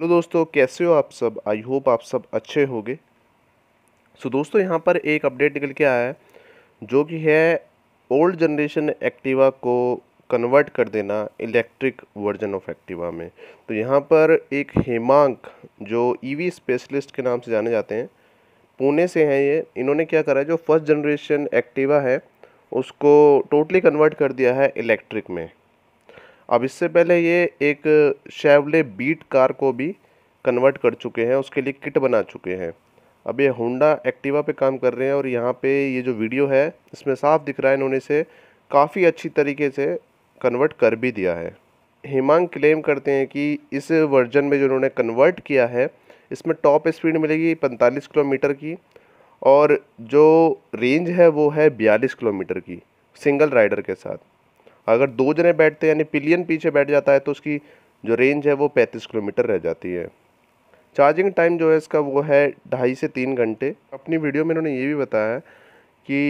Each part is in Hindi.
हेलो दोस्तों कैसे हो आप सब आई होप आप सब अच्छे होंगे सो so, दोस्तों यहाँ पर एक अपडेट निकल के आया है जो कि है ओल्ड जनरेशन एक्टिवा को कन्वर्ट कर देना इलेक्ट्रिक वर्जन ऑफ एक्टिवा में तो यहाँ पर एक हेमांक जो ईवी e स्पेशलिस्ट के नाम से जाने जाते हैं पुणे से हैं ये इन्होंने क्या करा है जो फर्स्ट जनरेशन एक्टिवा है उसको टोटली कन्वर्ट कर दिया है इलेक्ट्रिक में अब इससे पहले ये एक शेवले बीट कार को भी कन्वर्ट कर चुके हैं उसके लिए किट बना चुके हैं अब ये होंडा एक्टिवा पे काम कर रहे हैं और यहाँ पे ये जो वीडियो है इसमें साफ दिख रहा है इन्होंने इसे काफ़ी अच्छी तरीके से कन्वर्ट कर भी दिया है हेमांग क्लेम करते हैं कि इस वर्जन में जो इन्होंने कन्वर्ट किया है इसमें टॉप स्पीड मिलेगी 45 किलोमीटर की और जो रेंज है वो है 42 किलोमीटर की सिंगल राइडर के साथ अगर दो जने बैठते हैं यानी पिलियन पीछे बैठ जाता है तो उसकी जो रेंज है वो पैंतीस किलोमीटर रह जाती है चार्जिंग टाइम जो है इसका वो है ढाई से तीन घंटे अपनी वीडियो में इन्होंने ये भी बताया कि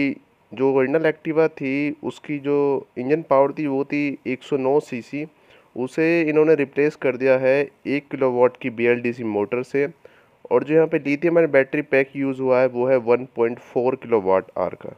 जो ओरिजिनल एक्टिवा थी उसकी जो इंजन पावर थी वो थी 109 सीसी उसे इन्होंने रिप्लेस कर दिया है एक किलोवाट की बीएलडीसी मोटर से और जो यहाँ पे lithium ion battery pack use हुआ है वो है 1.4 किलोवाट आर का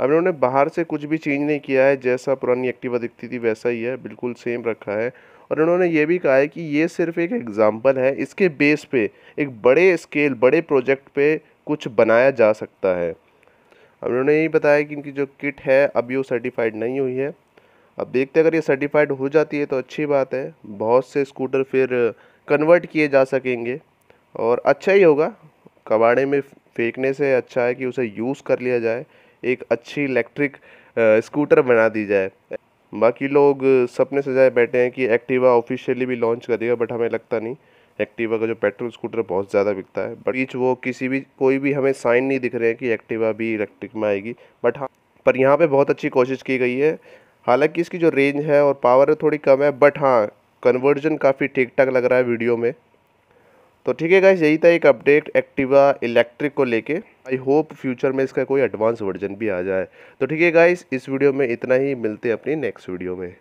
अब इन्होंने बाहर से कुछ भी चेंज नहीं किया है जैसा पुरानी एक्टिवा दिखती थी वैसा ही है बिल्कुल सेम रखा है और इन्होंने ये भी कहा है कि ये सिर्फ एक एग्ज़ाम्पल है इसके बेस पे एक बड़े स्केल बड़े प्रोजेक्ट पे कुछ बनाया जा सकता है अब इन्होंने यही बताया कि इनकी जो किट है अभी वो सर्टिफाइड नहीं हुई है अब देखते अगर ये सर्टिफाइड हो जाती है तो अच्छी बात है बहुत से स्कूटर फिर कन्वर्ट किए जा सकेंगे और अच्छा ही होगा कबाड़े में फेंकने से अच्छा है कि उसे यूज़ कर लिया जाए एक अच्छी इलेक्ट्रिक स्कूटर बना दी जाए बाकी लोग सपने सजाए बैठे हैं कि एक्टिवा ऑफिशियली भी लॉन्च करेगा बट हमें लगता नहीं एक्टिवा का जो पेट्रोल स्कूटर बहुत ज़्यादा बिकता है बट बीच वो किसी भी कोई भी हमें साइन नहीं दिख रहे हैं कि एक्टिवा भी इलेक्ट्रिक में आएगी बट हाँ पर यहाँ पे बहुत अच्छी कोशिश की गई है हालांकि इसकी जो रेंज है और पावर थोड़ी कम है बट हाँ कन्वर्जन काफ़ी ठीक ठाक लग रहा है वीडियो में तो ठीक है गाइज यही था एक अपडेट एक्टिवा इलेक्ट्रिक को लेके आई होप फ्यूचर में इसका कोई एडवांस वर्जन भी आ जाए तो ठीक है गाइज इस वीडियो में इतना ही मिलते हैं अपनी नेक्स्ट वीडियो में